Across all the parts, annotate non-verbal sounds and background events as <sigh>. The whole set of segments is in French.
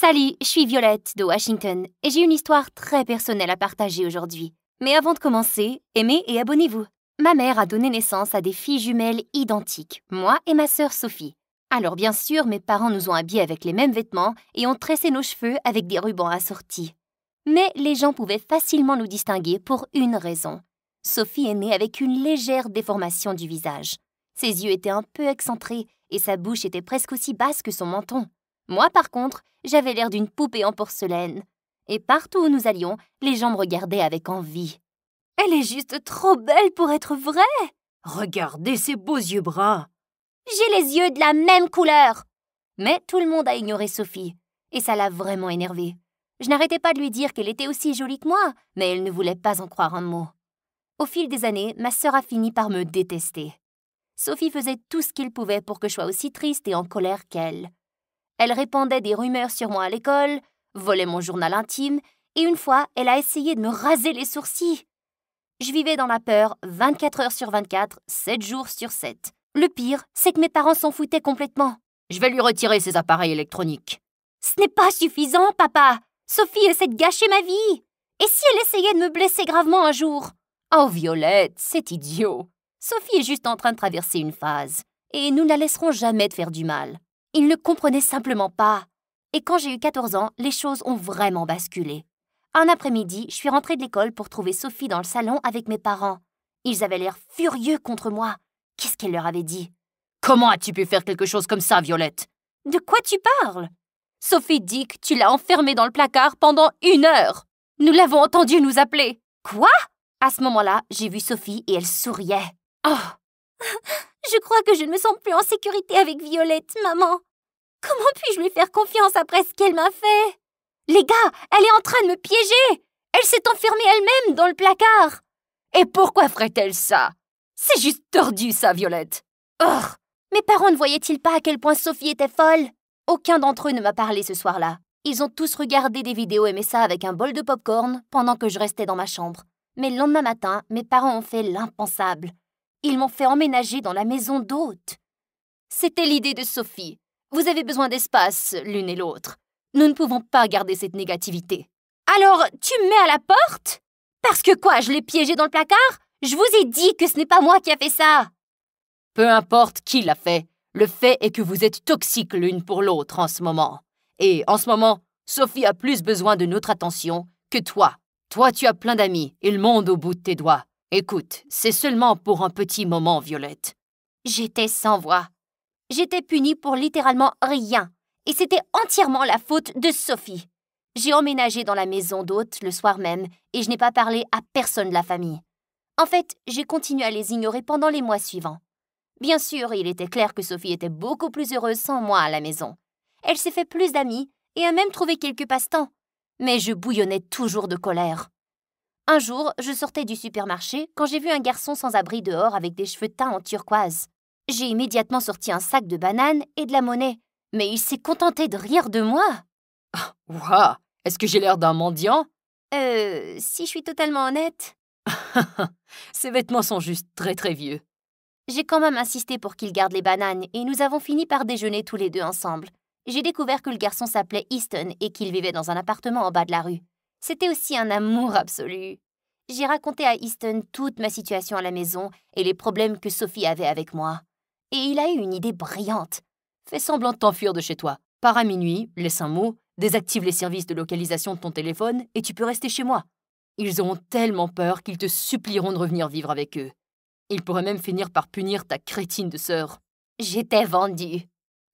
Salut, je suis Violette de Washington et j'ai une histoire très personnelle à partager aujourd'hui. Mais avant de commencer, aimez et abonnez-vous. Ma mère a donné naissance à des filles jumelles identiques, moi et ma sœur Sophie. Alors bien sûr, mes parents nous ont habillés avec les mêmes vêtements et ont tressé nos cheveux avec des rubans assortis. Mais les gens pouvaient facilement nous distinguer pour une raison. Sophie est née avec une légère déformation du visage. Ses yeux étaient un peu excentrés et sa bouche était presque aussi basse que son menton. Moi, par contre, j'avais l'air d'une poupée en porcelaine. Et partout où nous allions, les gens me regardaient avec envie. Elle est juste trop belle pour être vraie Regardez ses beaux yeux bruns J'ai les yeux de la même couleur Mais tout le monde a ignoré Sophie, et ça l'a vraiment énervée. Je n'arrêtais pas de lui dire qu'elle était aussi jolie que moi, mais elle ne voulait pas en croire un mot. Au fil des années, ma sœur a fini par me détester. Sophie faisait tout ce qu'il pouvait pour que je sois aussi triste et en colère qu'elle. Elle répandait des rumeurs sur moi à l'école, volait mon journal intime, et une fois, elle a essayé de me raser les sourcils. Je vivais dans la peur 24 heures sur 24, 7 jours sur 7. Le pire, c'est que mes parents s'en foutaient complètement. Je vais lui retirer ses appareils électroniques. Ce n'est pas suffisant, papa. Sophie essaie de gâcher ma vie. Et si elle essayait de me blesser gravement un jour Oh, Violette, c'est idiot. Sophie est juste en train de traverser une phase. Et nous ne la laisserons jamais te faire du mal. Il ne comprenaient simplement pas. Et quand j'ai eu 14 ans, les choses ont vraiment basculé. Un après-midi, je suis rentrée de l'école pour trouver Sophie dans le salon avec mes parents. Ils avaient l'air furieux contre moi. Qu'est-ce qu'elle leur avait dit Comment as-tu pu faire quelque chose comme ça, Violette De quoi tu parles Sophie dit que tu l'as enfermée dans le placard pendant une heure. Nous l'avons entendue nous appeler. Quoi À ce moment-là, j'ai vu Sophie et elle souriait. Oh <laughs> Je crois que je ne me sens plus en sécurité avec Violette, maman. Comment puis-je lui faire confiance après ce qu'elle m'a fait Les gars, elle est en train de me piéger Elle s'est enfermée elle-même dans le placard Et pourquoi ferait-elle ça C'est juste tordu, ça, Violette Or, Mes parents ne voyaient-ils pas à quel point Sophie était folle Aucun d'entre eux ne m'a parlé ce soir-là. Ils ont tous regardé des vidéos MSA avec un bol de pop-corn pendant que je restais dans ma chambre. Mais le lendemain matin, mes parents ont fait l'impensable. Ils m'ont fait emménager dans la maison d'hôte. C'était l'idée de Sophie. Vous avez besoin d'espace, l'une et l'autre. Nous ne pouvons pas garder cette négativité. Alors, tu me mets à la porte Parce que quoi, je l'ai piégé dans le placard Je vous ai dit que ce n'est pas moi qui a fait ça Peu importe qui l'a fait, le fait est que vous êtes toxiques l'une pour l'autre en ce moment. Et en ce moment, Sophie a plus besoin de notre attention que toi. Toi, tu as plein d'amis et le monde au bout de tes doigts. Écoute, c'est seulement pour un petit moment, Violette. J'étais sans voix. J'étais punie pour littéralement rien, et c'était entièrement la faute de Sophie. J'ai emménagé dans la maison d'hôte le soir même, et je n'ai pas parlé à personne de la famille. En fait, j'ai continué à les ignorer pendant les mois suivants. Bien sûr, il était clair que Sophie était beaucoup plus heureuse sans moi à la maison. Elle s'est fait plus d'amis et a même trouvé quelques passe-temps. Mais je bouillonnais toujours de colère. Un jour, je sortais du supermarché quand j'ai vu un garçon sans abri dehors avec des cheveux teints en turquoise. J'ai immédiatement sorti un sac de bananes et de la monnaie, mais il s'est contenté de rire de moi. Waouh <laughs> Est-ce que j'ai l'air d'un mendiant Euh, si je suis totalement honnête. Ces <laughs> vêtements sont juste très très vieux. J'ai quand même insisté pour qu'il garde les bananes et nous avons fini par déjeuner tous les deux ensemble. J'ai découvert que le garçon s'appelait Easton et qu'il vivait dans un appartement en bas de la rue. C'était aussi un amour absolu. J'ai raconté à Easton toute ma situation à la maison et les problèmes que Sophie avait avec moi. Et il a eu une idée brillante. Fais semblant de t'enfuir de chez toi. Par à minuit, laisse un mot, désactive les services de localisation de ton téléphone et tu peux rester chez moi. Ils auront tellement peur qu'ils te supplieront de revenir vivre avec eux. Ils pourraient même finir par punir ta crétine de sœur. J'étais vendue.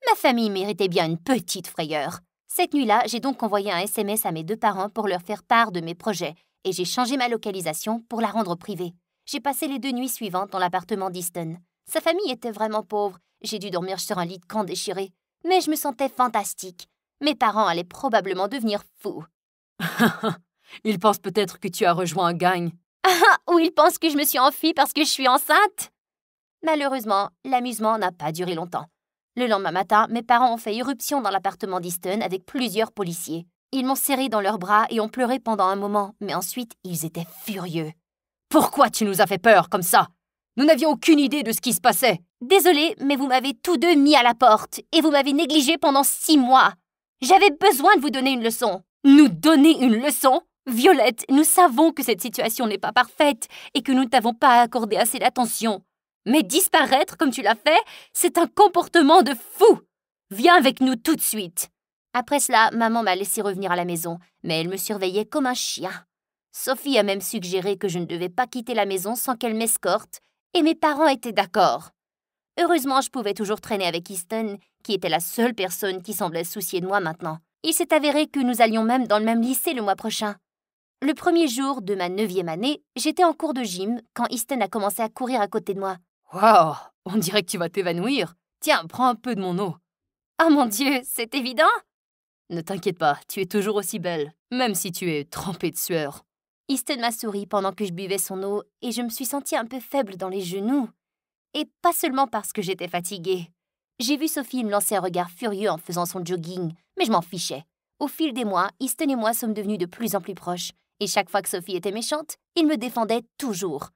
Ma famille méritait bien une petite frayeur. Cette nuit-là, j'ai donc envoyé un SMS à mes deux parents pour leur faire part de mes projets, et j'ai changé ma localisation pour la rendre privée. J'ai passé les deux nuits suivantes dans l'appartement d'Easton. Sa famille était vraiment pauvre, j'ai dû dormir sur un lit de camp déchiré, mais je me sentais fantastique. Mes parents allaient probablement devenir fous. <laughs> ils pensent peut-être que tu as rejoint un gang. Ah, ah, ou ils pensent que je me suis enfuie parce que je suis enceinte Malheureusement, l'amusement n'a pas duré longtemps. Le lendemain matin, mes parents ont fait irruption dans l'appartement d'Easton avec plusieurs policiers. Ils m'ont serré dans leurs bras et ont pleuré pendant un moment, mais ensuite ils étaient furieux. Pourquoi tu nous as fait peur comme ça Nous n'avions aucune idée de ce qui se passait. Désolé, mais vous m'avez tous deux mis à la porte et vous m'avez négligé pendant six mois. J'avais besoin de vous donner une leçon. Nous donner une leçon Violette, nous savons que cette situation n'est pas parfaite et que nous ne t'avons pas accordé assez d'attention. Mais disparaître comme tu l'as fait, c'est un comportement de fou. Viens avec nous tout de suite. Après cela, maman m'a laissé revenir à la maison, mais elle me surveillait comme un chien. Sophie a même suggéré que je ne devais pas quitter la maison sans qu'elle m'escorte, et mes parents étaient d'accord. Heureusement, je pouvais toujours traîner avec Easton, qui était la seule personne qui semblait soucier de moi maintenant. Il s'est avéré que nous allions même dans le même lycée le mois prochain. Le premier jour de ma neuvième année, j'étais en cours de gym quand Easton a commencé à courir à côté de moi. Waouh, on dirait que tu vas t'évanouir. Tiens, prends un peu de mon eau. Ah mon Dieu, c'est évident Ne t'inquiète pas, tu es toujours aussi belle, même si tu es trempée de sueur. Easton m'a souri pendant que je buvais son eau et je me suis sentie un peu faible dans les genoux. Et pas seulement parce que j'étais fatiguée. J'ai vu Sophie me lancer un regard furieux en faisant son jogging, mais je m'en fichais. Au fil des mois, Easton et moi sommes devenus de plus en plus proches, et chaque fois que Sophie était méchante, il me défendait toujours.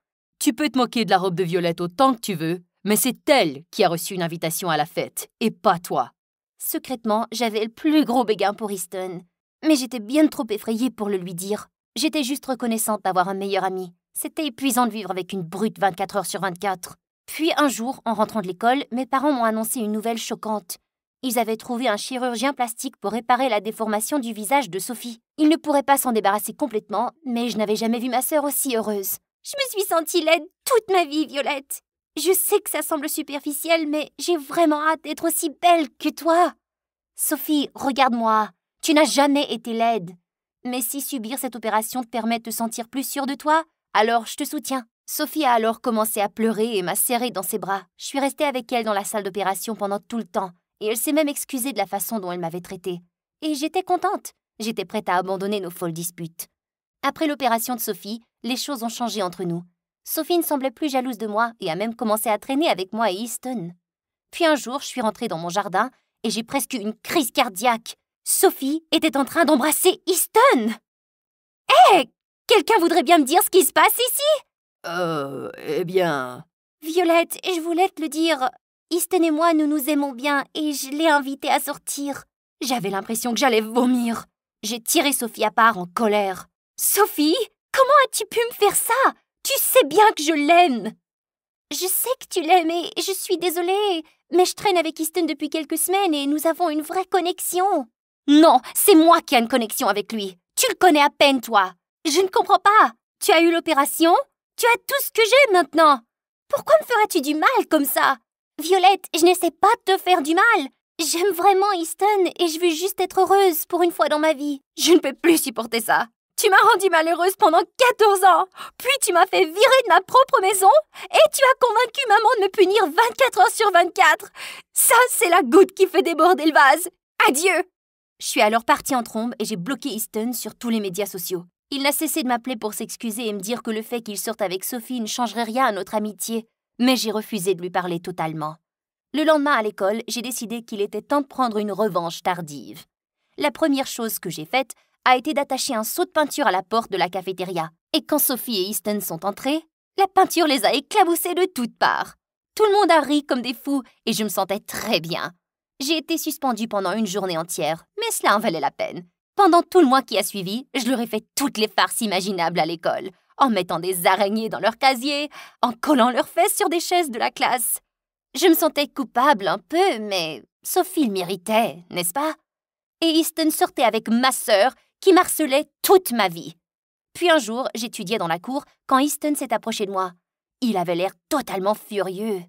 Tu peux te moquer de la robe de Violette autant que tu veux, mais c'est elle qui a reçu une invitation à la fête, et pas toi. Secrètement, j'avais le plus gros béguin pour Easton. Mais j'étais bien trop effrayée pour le lui dire. J'étais juste reconnaissante d'avoir un meilleur ami. C'était épuisant de vivre avec une brute 24 heures sur 24. Puis un jour, en rentrant de l'école, mes parents m'ont annoncé une nouvelle choquante. Ils avaient trouvé un chirurgien plastique pour réparer la déformation du visage de Sophie. Ils ne pourraient pas s'en débarrasser complètement, mais je n'avais jamais vu ma sœur aussi heureuse. Je me suis sentie laide toute ma vie, Violette. Je sais que ça semble superficiel, mais j'ai vraiment hâte d'être aussi belle que toi. Sophie, regarde-moi. Tu n'as jamais été laide. Mais si subir cette opération te permet de te sentir plus sûre de toi, alors je te soutiens. Sophie a alors commencé à pleurer et m'a serrée dans ses bras. Je suis restée avec elle dans la salle d'opération pendant tout le temps, et elle s'est même excusée de la façon dont elle m'avait traitée. Et j'étais contente. J'étais prête à abandonner nos folles disputes. Après l'opération de Sophie, les choses ont changé entre nous. Sophie ne semblait plus jalouse de moi et a même commencé à traîner avec moi et Easton. Puis un jour, je suis rentrée dans mon jardin et j'ai presque eu une crise cardiaque. Sophie était en train d'embrasser Easton Eh, Quelqu'un voudrait bien me dire ce qui se passe ici Euh, eh bien... Violette, je voulais te le dire. Easton et moi, nous nous aimons bien et je l'ai invité à sortir. J'avais l'impression que j'allais vomir. J'ai tiré Sophie à part en colère. Sophie Comment as-tu pu me faire ça Tu sais bien que je l'aime Je sais que tu l'aimes et je suis désolée, mais je traîne avec Easton depuis quelques semaines et nous avons une vraie connexion. Non, c'est moi qui ai une connexion avec lui. Tu le connais à peine, toi. Je ne comprends pas. Tu as eu l'opération Tu as tout ce que j'ai maintenant. Pourquoi me feras-tu du mal comme ça Violette, je n'essaie pas de te faire du mal. J'aime vraiment Easton et je veux juste être heureuse pour une fois dans ma vie. Je ne peux plus supporter ça. Tu m'as rendue malheureuse pendant 14 ans, puis tu m'as fait virer de ma propre maison, et tu as convaincu maman de me punir 24 heures sur 24. Ça, c'est la goutte qui fait déborder le vase. Adieu Je suis alors partie en trombe et j'ai bloqué Easton sur tous les médias sociaux. Il n'a cessé de m'appeler pour s'excuser et me dire que le fait qu'il sorte avec Sophie ne changerait rien à notre amitié, mais j'ai refusé de lui parler totalement. Le lendemain à l'école, j'ai décidé qu'il était temps de prendre une revanche tardive. La première chose que j'ai faite, a été d'attacher un seau de peinture à la porte de la cafétéria. Et quand Sophie et Easton sont entrés, la peinture les a éclaboussés de toutes parts. Tout le monde a ri comme des fous et je me sentais très bien. J'ai été suspendue pendant une journée entière, mais cela en valait la peine. Pendant tout le mois qui a suivi, je leur ai fait toutes les farces imaginables à l'école, en mettant des araignées dans leurs casiers, en collant leurs fesses sur des chaises de la classe. Je me sentais coupable un peu, mais Sophie le méritait, n'est-ce pas Et Easton sortait avec ma sœur qui m'harcelait toute ma vie. Puis un jour, j'étudiais dans la cour quand Easton s'est approché de moi. Il avait l'air totalement furieux.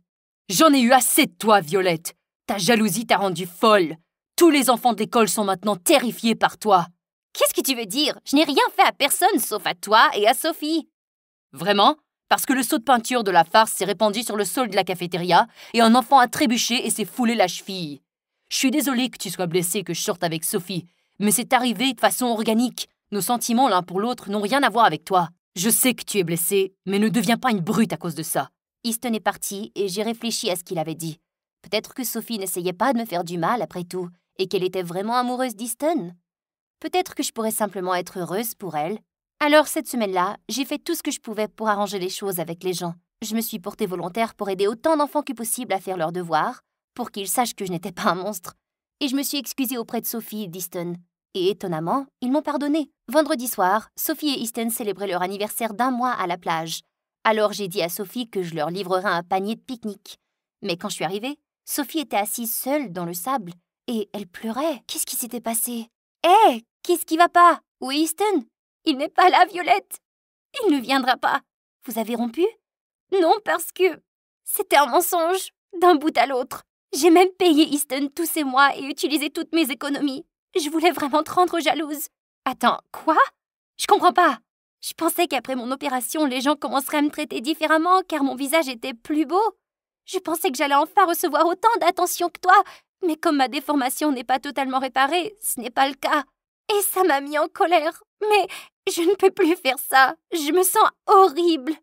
J'en ai eu assez de toi, Violette. Ta jalousie t'a rendue folle. Tous les enfants de l'école sont maintenant terrifiés par toi. Qu'est-ce que tu veux dire Je n'ai rien fait à personne sauf à toi et à Sophie. Vraiment Parce que le saut de peinture de la farce s'est répandu sur le sol de la cafétéria et un enfant a trébuché et s'est foulé la cheville. Je suis désolée que tu sois blessée que je sorte avec Sophie, mais c'est arrivé de façon organique. Nos sentiments l'un pour l'autre n'ont rien à voir avec toi. Je sais que tu es blessée, mais ne deviens pas une brute à cause de ça. Easton est parti et j'ai réfléchi à ce qu'il avait dit. Peut-être que Sophie n'essayait pas de me faire du mal après tout, et qu'elle était vraiment amoureuse d'Easton. Peut-être que je pourrais simplement être heureuse pour elle. Alors cette semaine-là, j'ai fait tout ce que je pouvais pour arranger les choses avec les gens. Je me suis portée volontaire pour aider autant d'enfants que possible à faire leurs devoirs, pour qu'ils sachent que je n'étais pas un monstre. Et je me suis excusée auprès de Sophie et d'Easton. Et étonnamment, ils m'ont pardonné. Vendredi soir, Sophie et Easton célébraient leur anniversaire d'un mois à la plage. Alors j'ai dit à Sophie que je leur livrerais un panier de pique-nique. Mais quand je suis arrivée, Sophie était assise seule dans le sable et elle pleurait. Qu'est-ce qui s'était passé Eh, Qu'est-ce qui va pas Où est Easton Il n'est pas là, Violette Il ne viendra pas Vous avez rompu Non, parce que. C'était un mensonge, d'un bout à l'autre. J'ai même payé Easton tous ces mois et utilisé toutes mes économies. Je voulais vraiment te rendre jalouse. Attends, quoi Je comprends pas. Je pensais qu'après mon opération, les gens commenceraient à me traiter différemment car mon visage était plus beau. Je pensais que j'allais enfin recevoir autant d'attention que toi, mais comme ma déformation n'est pas totalement réparée, ce n'est pas le cas. Et ça m'a mis en colère. Mais je ne peux plus faire ça. Je me sens horrible.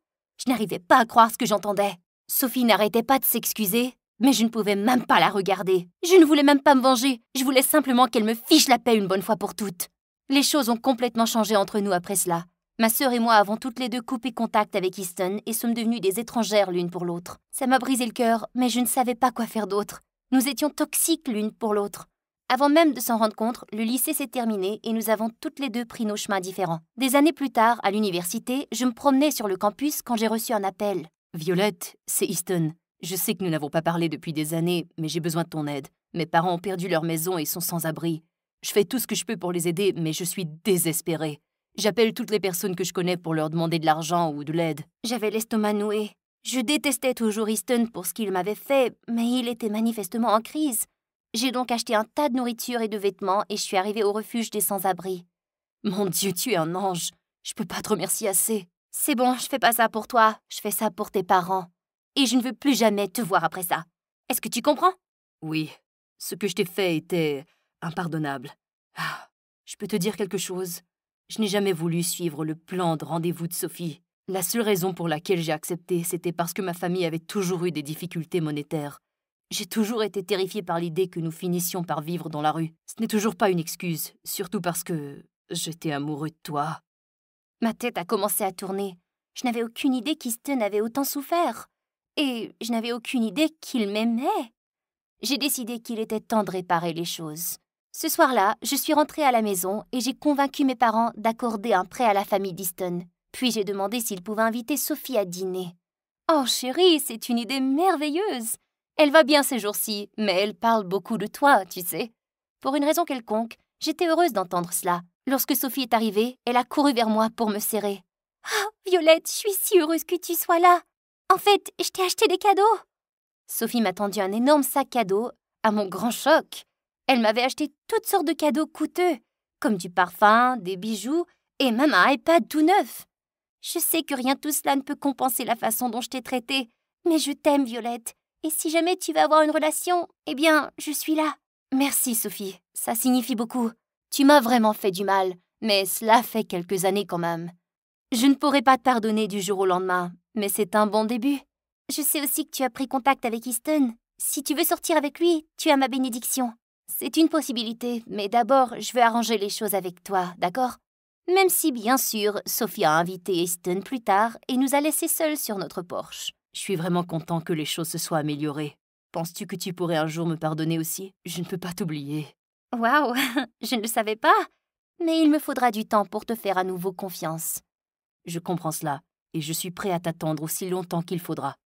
Je n'arrivais pas à croire ce que j'entendais. Sophie n'arrêtait pas de s'excuser, mais je ne pouvais même pas la regarder. Je ne voulais même pas me venger. Je voulais simplement qu'elle me fiche la paix une bonne fois pour toutes. Les choses ont complètement changé entre nous après cela. Ma sœur et moi avons toutes les deux coupé contact avec Easton et sommes devenues des étrangères l'une pour l'autre. Ça m'a brisé le cœur, mais je ne savais pas quoi faire d'autre. Nous étions toxiques l'une pour l'autre. Avant même de s'en rendre compte, le lycée s'est terminé et nous avons toutes les deux pris nos chemins différents. Des années plus tard, à l'université, je me promenais sur le campus quand j'ai reçu un appel. Violette, c'est Easton. Je sais que nous n'avons pas parlé depuis des années, mais j'ai besoin de ton aide. Mes parents ont perdu leur maison et sont sans abri. Je fais tout ce que je peux pour les aider, mais je suis désespérée. J'appelle toutes les personnes que je connais pour leur demander de l'argent ou de l'aide. J'avais l'estomac noué. Je détestais toujours Easton pour ce qu'il m'avait fait, mais il était manifestement en crise. J'ai donc acheté un tas de nourriture et de vêtements et je suis arrivée au refuge des sans-abri. Mon Dieu, tu es un ange. Je peux pas te remercier assez. C'est bon, je fais pas ça pour toi, je fais ça pour tes parents et je ne veux plus jamais te voir après ça. Est-ce que tu comprends Oui, ce que je t'ai fait était impardonnable. Ah, je peux te dire quelque chose Je n'ai jamais voulu suivre le plan de rendez-vous de Sophie. La seule raison pour laquelle j'ai accepté, c'était parce que ma famille avait toujours eu des difficultés monétaires. J'ai toujours été terrifiée par l'idée que nous finissions par vivre dans la rue. Ce n'est toujours pas une excuse, surtout parce que j'étais amoureux de toi. Ma tête a commencé à tourner. Je n'avais aucune idée qu'Easton avait autant souffert et je n'avais aucune idée qu'il m'aimait. J'ai décidé qu'il était temps de réparer les choses. Ce soir-là, je suis rentrée à la maison et j'ai convaincu mes parents d'accorder un prêt à la famille Diston. Puis j'ai demandé s'ils pouvaient inviter Sophie à dîner. Oh chérie, c'est une idée merveilleuse. Elle va bien ces jours-ci, mais elle parle beaucoup de toi, tu sais. Pour une raison quelconque, j'étais heureuse d'entendre cela. Lorsque Sophie est arrivée, elle a couru vers moi pour me serrer. Ah, Violette, je suis si heureuse que tu sois là. En fait, je t'ai acheté des cadeaux Sophie m'a tendu un énorme sac cadeau, à mon grand choc. Elle m'avait acheté toutes sortes de cadeaux coûteux, comme du parfum, des bijoux et même un iPad tout neuf. Je sais que rien de tout cela ne peut compenser la façon dont je t'ai traitée, mais je t'aime, Violette. Et si jamais tu vas avoir une relation, eh bien, je suis là. Merci, Sophie. Ça signifie beaucoup. Tu m'as vraiment fait du mal, mais cela fait quelques années quand même. Je ne pourrai pas te pardonner du jour au lendemain, mais c'est un bon début. Je sais aussi que tu as pris contact avec Easton. Si tu veux sortir avec lui, tu as ma bénédiction. C'est une possibilité, mais d'abord, je veux arranger les choses avec toi, d'accord Même si, bien sûr, Sophie a invité Easton plus tard et nous a laissés seuls sur notre porche. Je suis vraiment content que les choses se soient améliorées. Penses-tu que tu pourrais un jour me pardonner aussi Je ne peux pas t'oublier. Waouh <laughs> Je ne le savais pas Mais il me faudra du temps pour te faire à nouveau confiance. Je comprends cela, et je suis prêt à t'attendre aussi longtemps qu'il faudra.